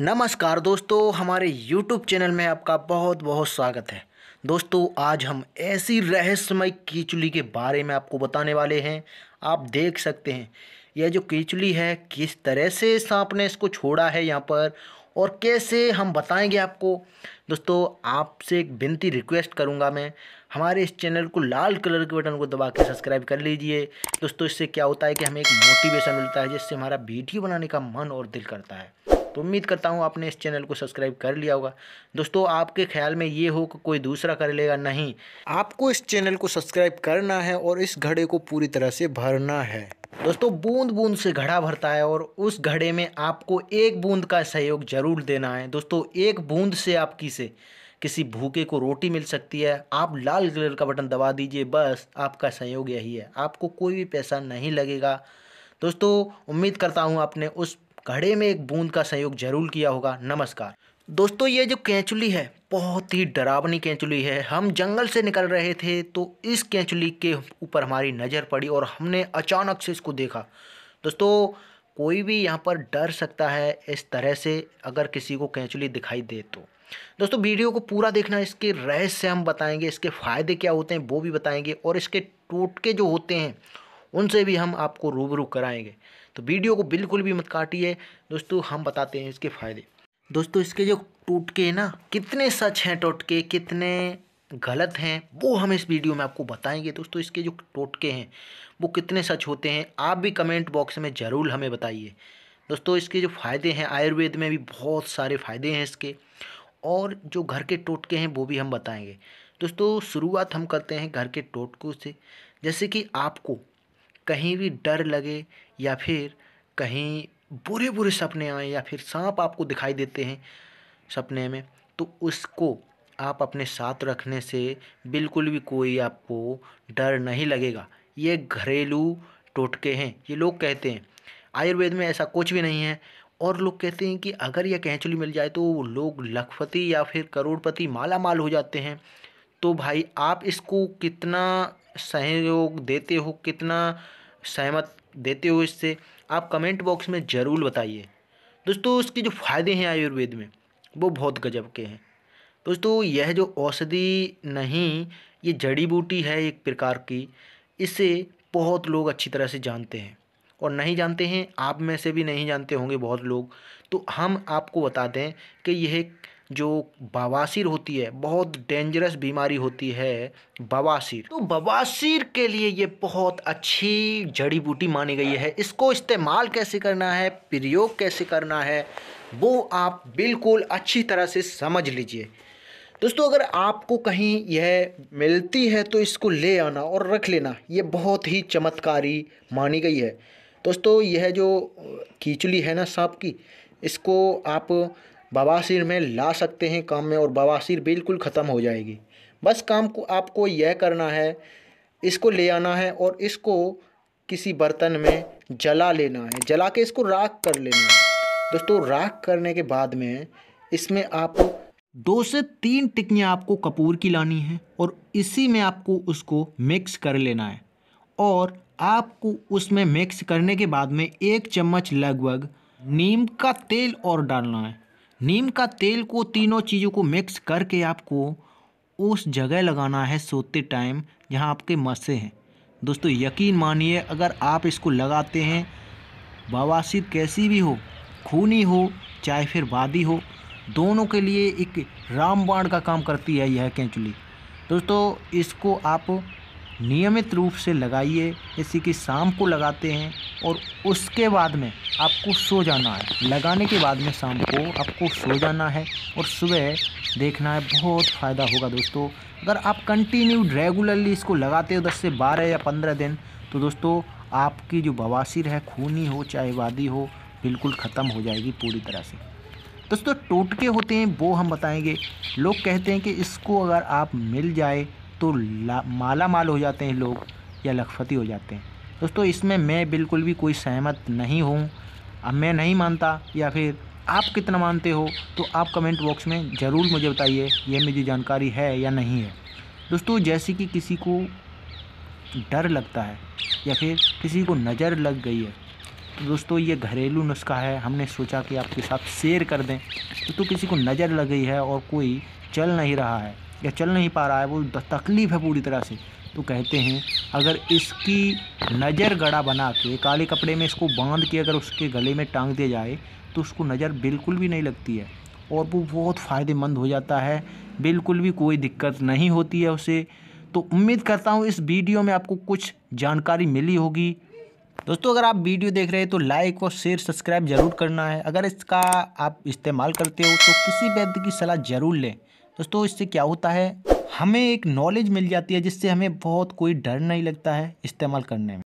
नमस्कार दोस्तों हमारे YouTube चैनल में आपका बहुत बहुत स्वागत है दोस्तों आज हम ऐसी रहस्यमय कीचुली के बारे में आपको बताने वाले हैं आप देख सकते हैं यह जो कीचुली है किस तरह से सांप ने इसको छोड़ा है यहाँ पर और कैसे हम बताएंगे आपको दोस्तों आपसे एक विनती रिक्वेस्ट करूँगा मैं हमारे इस चैनल को लाल कलर के बटन को दबा के सब्सक्राइब कर लीजिए दोस्तों इससे क्या होता है कि हमें एक मोटिवेशन मिलता है जिससे हमारा वीडियो बनाने का मन और दिल करता है तो उम्मीद करता हूँ आपने इस चैनल को सब्सक्राइब कर लिया होगा दोस्तों आपके ख्याल में ये हो कि कोई दूसरा कर लेगा नहीं आपको इस चैनल को सब्सक्राइब करना है और इस घड़े को पूरी तरह से भरना है दोस्तों बूंद बूंद से घड़ा भरता है और उस घड़े में आपको एक बूंद का सहयोग जरूर देना है दोस्तों एक बूंद से आपकी से किसी भूखे को रोटी मिल सकती है आप लाल कलर का बटन दबा दीजिए बस आपका सहयोग यही है आपको कोई भी पैसा नहीं लगेगा दोस्तों उम्मीद करता हूँ आपने उस घड़े में एक बूंद का संयोग जरूर किया होगा नमस्कार दोस्तों ये जो कैंचुली है बहुत ही डरावनी कैंचुली है हम जंगल से निकल रहे थे तो इस कैंचुली के ऊपर हमारी नज़र पड़ी और हमने अचानक से इसको देखा दोस्तों कोई भी यहाँ पर डर सकता है इस तरह से अगर किसी को कैंचुली दिखाई दे तो दोस्तों वीडियो को पूरा देखना इसके रहस्य हम बताएंगे इसके फ़ायदे क्या होते हैं वो भी बताएंगे और इसके टोटके जो होते हैं उनसे भी हम आपको रूबरू कराएंगे तो वीडियो को बिल्कुल भी मत काटिए दोस्तों हम बताते हैं इसके फ़ायदे दोस्तों इसके जो टोटके हैं ना कितने सच हैं टोटके कितने गलत हैं वो हम इस वीडियो में आपको बताएंगे दोस्तों इसके जो टोटके हैं वो कितने सच होते हैं आप भी कमेंट बॉक्स में ज़रूर हमें बताइए दोस्तों इसके जो फ़ायदे हैं आयुर्वेद में भी बहुत सारे फ़ायदे हैं इसके और जो घर के टोटके हैं वो भी हम बताएंगे दोस्तों शुरुआत हम करते हैं घर के टोटकों से जैसे कि आपको कहीं भी डर लगे या फिर कहीं बुरे बुरे सपने आए या फिर सांप आपको दिखाई देते हैं सपने में तो उसको आप अपने साथ रखने से बिल्कुल भी कोई आपको डर नहीं लगेगा ये घरेलू टोटके हैं ये लोग कहते हैं आयुर्वेद में ऐसा कुछ भी नहीं है और लोग कहते हैं कि अगर यह कैंचुली मिल जाए तो लोग लखपति या फिर करोड़पति माला माल हो जाते हैं तो भाई आप इसको कितना सहयोग देते हो कितना सहमत देते हो इससे आप कमेंट बॉक्स में ज़रूर बताइए दोस्तों उसके जो फ़ायदे हैं आयुर्वेद में वो बहुत गजब के हैं दोस्तों यह जो औषधि नहीं ये जड़ी बूटी है एक प्रकार की इसे बहुत लोग अच्छी तरह से जानते हैं और नहीं जानते हैं आप में से भी नहीं जानते होंगे बहुत लोग तो हम आपको बता दें कि यह जो बवासीर होती है बहुत डेंजरस बीमारी होती है बवासीर तो बवासीर के लिए ये बहुत अच्छी जड़ी बूटी मानी गई है इसको इस्तेमाल कैसे करना है प्रयोग कैसे करना है वो आप बिल्कुल अच्छी तरह से समझ लीजिए दोस्तों अगर आपको कहीं यह मिलती है तो इसको ले आना और रख लेना ये बहुत ही चमत्कारी मानी गई है दोस्तों यह जो कीचली है ना सांप की इसको आप बवासीर में ला सकते हैं काम में और बवासीर बिल्कुल ख़त्म हो जाएगी बस काम को आपको यह करना है इसको ले आना है और इसको किसी बर्तन में जला लेना है जला के इसको राख कर लेना है दोस्तों राख करने के बाद में इसमें आप दो से तीन टिक्कियाँ आपको कपूर की लानी है और इसी में आपको उसको मिक्स कर लेना है और आपको उसमें मिक्स करने के बाद में एक चम्मच लगभग नीम का तेल और डालना है नीम का तेल को तीनों चीज़ों को मिक्स करके आपको उस जगह लगाना है सोते टाइम जहां आपके मसे हैं दोस्तों यकीन मानिए अगर आप इसको लगाते हैं बवासीर कैसी भी हो खूनी हो चाहे फिर वादी हो दोनों के लिए एक रामबाण का काम करती है यह कैंचुली दोस्तों इसको आप नियमित रूप से लगाइए जैसे कि शाम को लगाते हैं और उसके बाद में आपको सो जाना है लगाने के बाद में शाम को आपको सो जाना है और सुबह देखना है बहुत फ़ायदा होगा दोस्तों अगर आप कंटिन्यू रेगुलरली इसको लगाते हो दस से बारह या पंद्रह दिन तो दोस्तों आपकी जो बवासीर है खूनी हो चाहे वादी हो बिल्कुल ख़त्म हो जाएगी पूरी तरह से दोस्तों टोटके होते हैं वो हम बताएंगे लोग कहते हैं कि इसको अगर आप मिल जाए तो माला माल हो जाते हैं लोग या लखपति हो जाते हैं दोस्तों इसमें मैं बिल्कुल भी कोई सहमत नहीं हूँ अब मैं नहीं मानता या फिर आप कितना मानते हो तो आप कमेंट बॉक्स में ज़रूर मुझे बताइए यह मुझे जानकारी है या नहीं है दोस्तों जैसे कि किसी को डर लगता है या फिर किसी को नज़र लग गई है तो दोस्तों ये घरेलू नुस्खा है हमने सोचा कि आपके साथ शेयर कर दें तो, तो किसी को नज़र लग गई है और कोई चल नहीं रहा है या चल नहीं पा रहा है वो तकलीफ़ है पूरी तरह से तो कहते हैं अगर इसकी नज़र गड़ा बना के काले कपड़े में इसको बांध के अगर उसके गले में टांग दिया जाए तो उसको नज़र बिल्कुल भी नहीं लगती है और वो बहुत फ़ायदेमंद हो जाता है बिल्कुल भी कोई दिक्कत नहीं होती है उसे तो उम्मीद करता हूँ इस वीडियो में आपको कुछ जानकारी मिली होगी दोस्तों अगर आप वीडियो देख रहे हैं तो लाइक और शेयर सब्सक्राइब ज़रूर करना है अगर इसका आप इस्तेमाल करते हो तो किसी व्यक्ति की सलाह ज़रूर लें दोस्तों इससे क्या होता है हमें एक नॉलेज मिल जाती है जिससे हमें बहुत कोई डर नहीं लगता है इस्तेमाल करने में